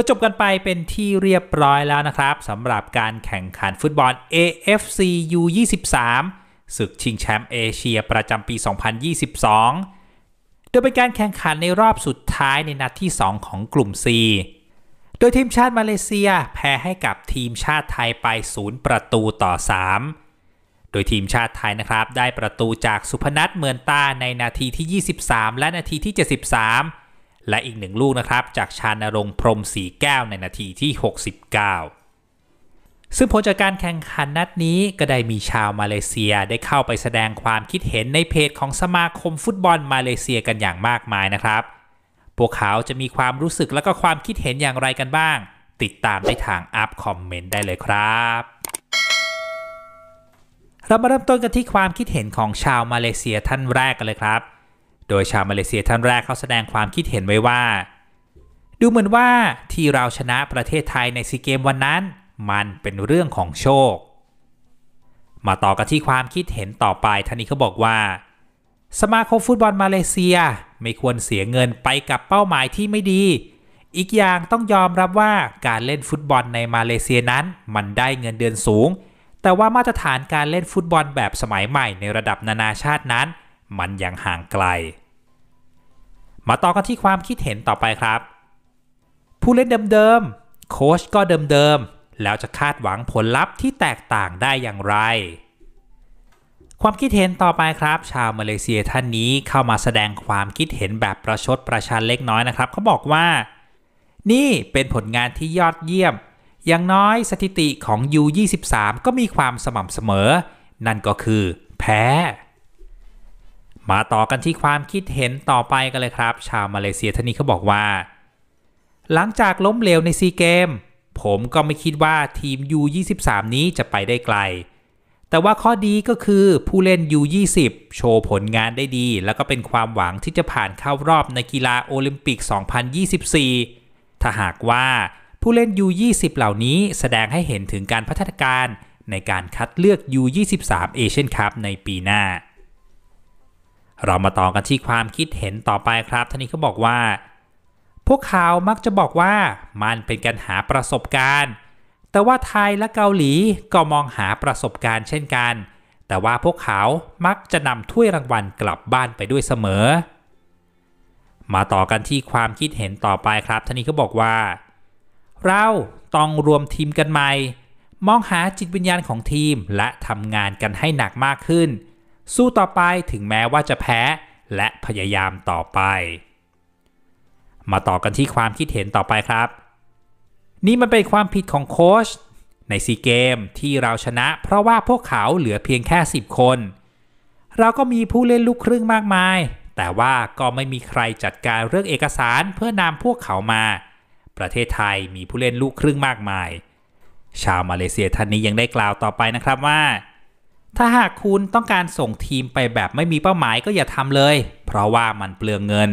ก็จบกันไปเป็นที่เรียบร้อยแล้วนะครับสำหรับการแข่งขันฟุตบอล AFC U23 ศึกชิงแชมป์เอเชียประจำปี 2022 โดยเป็นการแข่งขันในรอบสุดท้ายในนัดที่ 2 ของกลุ่ม C โดยทีมชาติมาเลเซียแพ้ให้กับทีมชาติไทยไป 0 ประตูต่อ 3 โดยทีมชาติไทยนะครับได้ประตูจากสุพนัทเหมือนตาในนาทีที่ 23 และนาทีที่ 73และอีกหนึ่งลูกนะครับ จากชานรงพรมสีแก้วในนาทีที่ 69 ซึ่งผลจากการแข่งขันนัดนี้ก็ได้มีชาวมาเลเซียได้เข้าไปแสดงความคิดเห็นในเพจของสมาคมฟุตบอลมาเลเซียกันอย่างมากมายนะครับ พวกเขาจะมีความรู้สึกและก็ความคิดเห็นอย่างไรกันบ้าง ติดตามได้ทางอัพคอมเมนต์ได้เลยครับ เรามาเริ่มต้นกันที่ความคิดเห็นของชาวมาเลเซียท่านแรกกันเลยครับโดยชาวมาเลเซียท่านแรกเขาแสดงความคิดเห็นไว้ว่า ดูเหมือนว่าที่เราชนะประเทศไทยในซีเกมวันนั้น มันเป็นเรื่องของโชค มาต่อกันที่ความคิดเห็นต่อไปท่านนี้เขาบอกว่า สมาคมฟุตบอลมาเลเซียไม่ควรเสียเงินไปกับเป้าหมายที่ไม่ดี อีกอย่างต้องยอมรับว่าการเล่นฟุตบอลในมาเลเซียนั้นมันได้เงินเดือนสูง แต่ว่ามาตรฐานการเล่นฟุตบอลแบบสมัยใหม่ในระดับนานาชาตินั้น มันยังห่างไกลมาต่อกันที่ความคิดเห็นต่อไปครับ ผู้เล่นเดิมๆโค้ชก็เดิม ๆ แล้วจะคาดหวังผลลัพธ์ที่แตกต่างได้อย่างไร ความคิดเห็นต่อไปครับ ชาวมาเลเซียท่านนี้เข้ามาแสดงความคิดเห็นแบบประชดประชันเล็กน้อยนะครับเขาบอกว่านี่เป็นผลงานที่ยอดเยี่ยมอย่างน้อยสถิติของ U23 ก็มีความสม่ำเสมอ นั่นก็คือแพ้มาต่อกันที่ความคิดเห็นต่อไปกันเลยครับ ชาวมาเลเซียท่านนี้เขาบอกว่า หลังจากล้มเหลวในซีเกม ผมก็ไม่คิดว่าทีม U23 นี้จะไปได้ไกล แต่ว่าข้อดีก็คือผู้เล่น U20 โชว์ผลงานได้ดี แล้วก็เป็นความหวังที่จะผ่านเข้ารอบในกีฬาโอลิมปิก 2024 ถ้าหากว่าผู้เล่น U20 เหล่านี้แสดงให้เห็นถึงการพัฒนาการในการคัดเลือก U23 เอเชียนคัพในปีหน้าเรามาต่อกันที่ความคิดเห็นต่อไปครับท่านนี้เขาบอกว่า พวกเขามักจะบอกว่า มันเป็นการหาประสบการณ์ แต่ว่าไทยและเกาหลีก็มองหาประสบการณ์เช่นกัน แต่ว่าพวกเขามักจะนำถ้วยรางวัลกลับบ้านไปด้วยเสมอ มาต่อกันที่ความคิดเห็นต่อไปครับท่านนี้ขาบอกว่า เราต้องรวมทีมกันใหม่ มองหาจิตวิญญาณของทีมและทำงานกันให้หนักมากขึ้นสู้ต่อไปถึงแม้ว่าจะแพ้ และพยายามต่อไป มาต่อกันที่ความคิดเห็นต่อไปครับ นี่มันเป็นความผิดของโค้ชในซีเกมที่เราชนะ เพราะว่าพวกเขาเหลือเพียงแค่ 10 คน เราก็มีผู้เล่นลูกครึ่งมากมาย แต่ว่าก็ไม่มีใครจัดการเรื่องเอกสารเพื่อนำพวกเขามา ประเทศไทยมีผู้เล่นลูกครึ่งมากมาย ชาวมาเลเซียท่านนี้ยังได้กล่าวต่อไปนะครับว่าถ้าหากคุณต้องการส่งทีมไปแบบไม่มีเป้าหมายก็อย่าทำเลย เพราะว่ามันเปลืองเงิน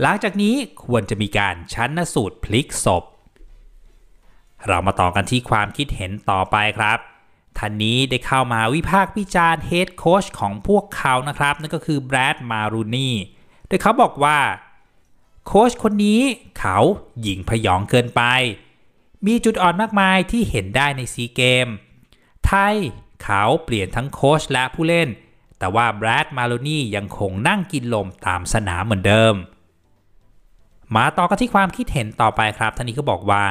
หลังจากนี้ควรจะมีการชั้นสูตรพลิกศพ เรามาต่อกันที่ความคิดเห็นต่อไปครับท่านนี้ได้เข้ามาวิพากษ์วิจารณ์เฮดโค้ชของพวกเขานะครับ นั่นก็คือแบรด มารูนี่โดยเขาบอกว่า โค้ชคนนี้เขาหญิงพยองเกินไป มีจุดอ่อนมากมายที่เห็นได้ในซีเกม ไทยเขาเปลี่ยนทั้งโค้ชและผู้เล่น แต่ว่าแบรด มาโลนี่ยังคงนั่งกินลมตามสนามเหมือนเดิม มาต่อกันที่ความคิดเห็นต่อไปครับ ท่านนี้ก็บอกว่า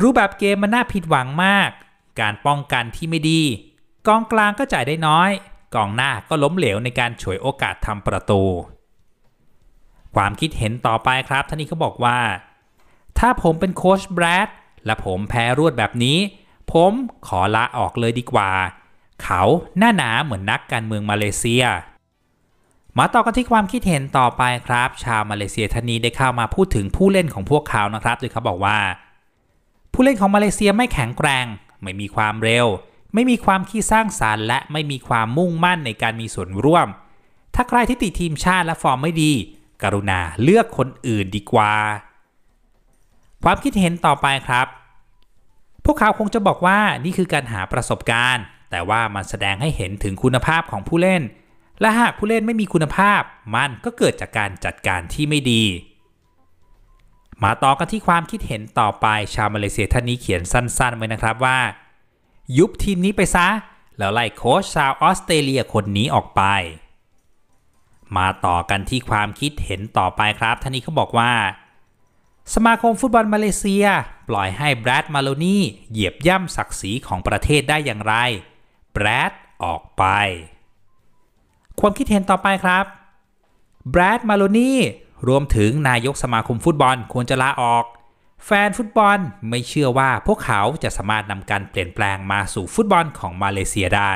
รูปแบบเกมมันน่าผิดหวังมาก การป้องกันที่ไม่ดีกองกลางก็จ่ายได้น้อยกองหน้าก็ล้มเหลวในการฉวยโอกาสทำประตู ความคิดเห็นต่อไปครับ ท่านนี้ก็บอกว่า ถ้าผมเป็นโค้ชแบรดและผมแพ้รวดแบบนี้ผม ขอลาออกเลยดีกว่า เขาหน้า หนาเหมือน นักการเมืองมาเลเซีย มาต่อกันที่ความคิดเห็นต่อไปครับ ชาวมาเลเซียท่านนี้ได้เข้ามาพูดถึงผู้เล่นของพวกเขานะครับ โดยเขาบอกว่า ผู้เล่นของมาเลเซียไม่แข็งแกร่งไม่มีความเร็ว ไม่มีความคิดสร้างสารรค์และไม่มีความมุ่งมั่นในการมีส่วนร่วม ถ้า ใครที่ติดทีมชาติและฟอร์มไม่ดี กรุณาเลือกคนอื่นดีกว่า ความคิดเห็นต่อไปครับพวกเขาคงจะบอกว่านี่คือการหาประสบการณ์ แต่ว่ามันแสดงให้เห็นถึงคุณภาพของผู้เล่น และหากผู้เล่นไม่มีคุณภาพ มันก็เกิดจากการจัดการที่ไม่ดี มาต่อกันที่ความคิดเห็นต่อไปชาวมาเลเซียท่านนี้ เขียนสั้นๆไว้นะครับว่า ยุบทีมนี้ไปซะแล้วไล่โค้ชชาวออสเตรเลียคนนี้ออกไป มาต่อกันที่ความคิดเห็นต่อไปครับท่านนี้เขาบอกว่าสมาคมฟุตบอลมาเลเซียปล่อยให้แบรดมาโลนีเหยียบย่ำศักดิ์ศรีของประเทศได้อย่างไร แบรด ออกไป ความคิดเห็นต่อไปครับ แบรดมาโลนีรวมถึงนายกสมาคมฟุตบอลควรจะลาออก แฟนฟุตบอลไม่เชื่อว่าพวกเขาจะสามารถนำการเปลี่ยนแปลงมาสู่ฟุตบอลของมาเลเซียได้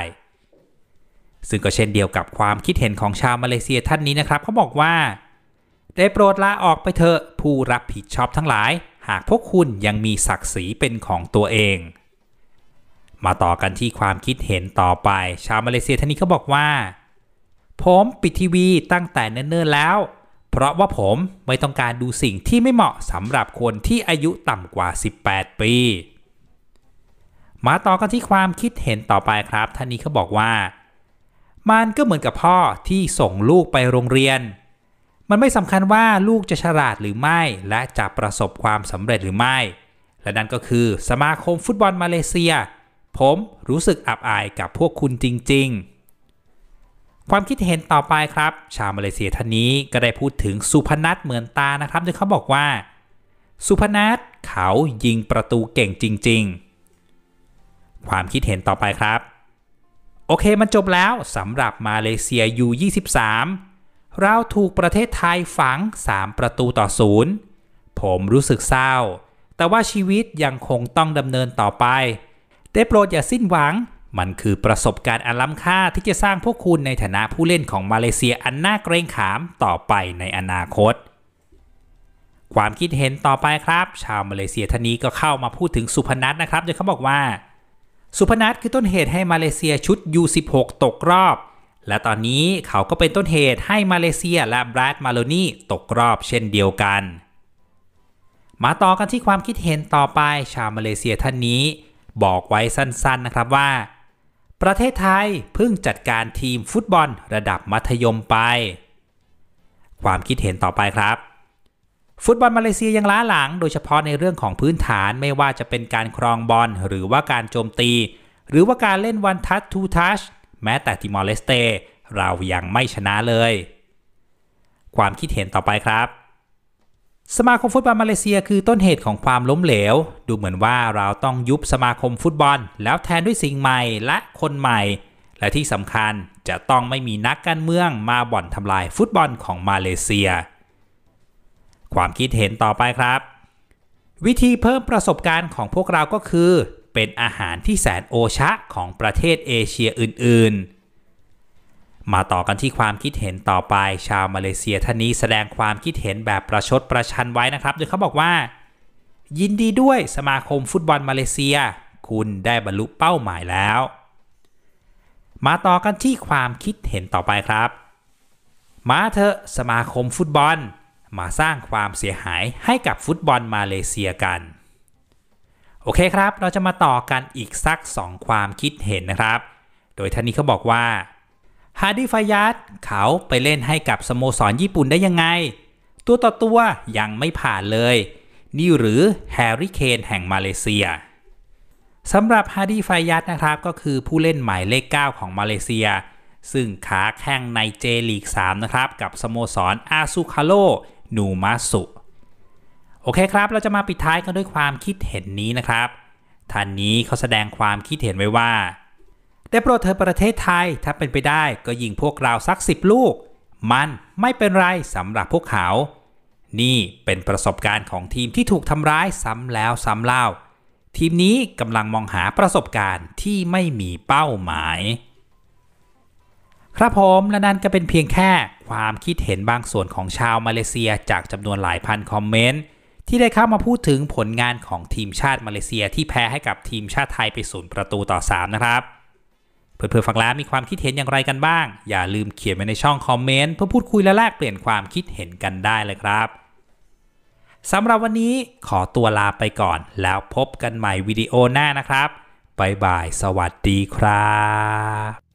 ซึ่งก็เช่นเดียวกับความคิดเห็นของชาวมาเลเซียท่านนี้นะครับเขาบอกว่าได้โปรดลาออกไปเถอะผู้รับผิดชอบทั้งหลาย หากพวกคุณยังมีศักดิ์ศรีเป็นของตัวเอง มาต่อกันที่ความคิดเห็นต่อไป ชาวมาเลเซียท่านนี้เขาบอกว่า ผมปิดทีวีตั้งแต่เนิ่นๆแล้ว เพราะว่าผมไม่ต้องการดูสิ่งที่ไม่เหมาะสำหรับคนที่อายุต่ำกว่า 18 ปี มาต่อกันที่ความคิดเห็นต่อไปครับท่านนี้เขาบอกว่ามันก็เหมือนกับพ่อที่ส่งลูกไปโรงเรียนมันไม่สำคัญว่าลูกจะฉลาดหรือไม่และจะประสบความสำเร็จหรือไม่ และนั่นก็คือสมาคมฟุตบอลมาเลเซีย ผมรู้สึกอับอายกับพวกคุณจริงๆ ความคิดเห็นต่อไปครับ ชาวมาเลเซียท่านนี้ก็ได้พูดถึงสุพนัทเหมือนตานะครับโดยเขาบอกว่า สุพนัทเขายิงประตูเก่งจริงๆ ความคิดเห็นต่อไปครับโอเคมันจบแล้วสำหรับมาเลเซียยู23เราถูกประเทศไทยฝัง 3 ประตูต่อศูนย์ ผมรู้สึกเศร้า แต่ว่าชีวิตยังคงต้องดำเนินต่อไปได้โปรดอย่าสิ้นหวัง มันคือประสบการณ์อันล้ำค่าที่จะสร้างพวกคุณในฐานะผู้เล่นของมาเลเซียอันน่าเกรงขามต่อไปในอนาคต ความคิดเห็นต่อไปครับ ชาวมาเลเซียท่านนี้ก็เข้ามาพูดถึงสุพนัทนะครับโดยเขาบอกว่า สุพนัทคือต้นเหตุให้มาเลเซียชุด U16 ตกรอบและตอนนี้เขาก็เป็นต้นเหตุให้มาเลเซียและแบรดมาโลนีตกรอบเช่นเดียวกัน มาต่อกันที่ความคิดเห็นต่อไปชาวมาเลเซียท่านนี้บอกไว้สั้นๆนะครับว่า ประเทศไทย เพิ่งจัดการทีมฟุตบอลระดับมัธยมไป ความคิดเห็นต่อไปครับ ฟุตบอลมาเลเซียยังล้าหลัง โดยเฉพาะในเรื่องของพื้นฐานไม่ว่าจะเป็นการครองบอลหรือว่าการโจมตี หรือว่าการเล่นวันทัชทูทัชแม้แต่ติมอร์เลสเตเรายังไม่ชนะเลย ความคิดเห็นต่อไปครับ สมาคมฟุตบอลมาเลเซียคือต้นเหตุของความล้มเหลว ดูเหมือนว่าเราต้องยุบสมาคมฟุตบอลแล้วแทนด้วยสิ่งใหม่และคนใหม่ และที่สำคัญจะต้องไม่มีนักการเมืองมาบ่อนทำลายฟุตบอลของมาเลเซีย ความคิดเห็นต่อไปครับ วิธีเพิ่มประสบการณ์ของพวกเราก็คือเป็นอาหารที่แสนโอชะของประเทศเอเชียอื่น ๆ มาต่อกันที่ความคิดเห็นต่อไปชาวมาเลเซียท่านนี้แสดงความคิดเห็นแบบประชดประชันไว้นะครับโดยเขาบอกว่า ยินดีด้วยสมาคมฟุตบอลมาเลเซีย คุณได้บรรลุเป้าหมายแล้ว มาต่อกันที่ความคิดเห็นต่อไปครับ มาเถอะสมาคมฟุตบอล มาสร้างความเสียหายให้กับฟุตบอลมาเลเซียกันโอเคครับ เราจะมาต่อกันอีกสักสองความคิดเห็นนะครับ โดยท่านนี้เขาบอกว่า ฮาร์ดิฟายัตเขาไปเล่นให้กับสโมสรญี่ปุ่นได้ยังไง ตัวต่อตัวยังไม่ผ่านเลย นี่หรือแฮร์รี่เคนแห่งมาเลเซียสำหรับฮาร์ดิฟายัตนะครับก็คือผู้เล่นหมายเลข 9 ของมาเลเซีย ซึ่งขาแข้งในเจลีก3นะครับกับสโมสรอาซูคาโลนูมาสุโอเคครับ เราจะมาปิดท้ายกันด้วยความคิดเห็นนี้นะครับ ท่านนี้เขาแสดงความคิดเห็นไว้ว่าได้โปรดเธอประเทศไทย ถ้าเป็นไปได้ก็ยิงพวกเราสักสิบลูก มันไม่เป็นไรสำหรับพวกเขา นี่เป็นประสบการณ์ของทีมที่ถูกทำร้ายซ้ำแล้วซ้ำเล่า ทีมนี้กำลังมองหาประสบการณ์ที่ไม่มีเป้าหมาย ครับผมและนั่นก็เป็นเพียงแค่ความคิดเห็นบางส่วนของชาวมาเลเซียจากจำนวนหลายพันคอมเมนต์ที่ได้เข้ามาพูดถึงผลงานของทีมชาติมาเลเซียที่แพ้ให้กับทีมชาติไทยไปศูนย์ประตูต่อ 3 นะครับ เพื่อนๆฟังแล้วมีความคิดเห็นอย่างไรกันบ้าง อย่าลืมเขียนไว้ในช่องคอมเมนต์ เพื่อพูดคุยและแลกเปลี่ยนความคิดเห็นกันได้เลยครับสำหรับวันนี้ขอตัวลาไปก่อน แล้วพบกันใหม่วิดีโอหน้านะครับบายบาย สวัสดีครับ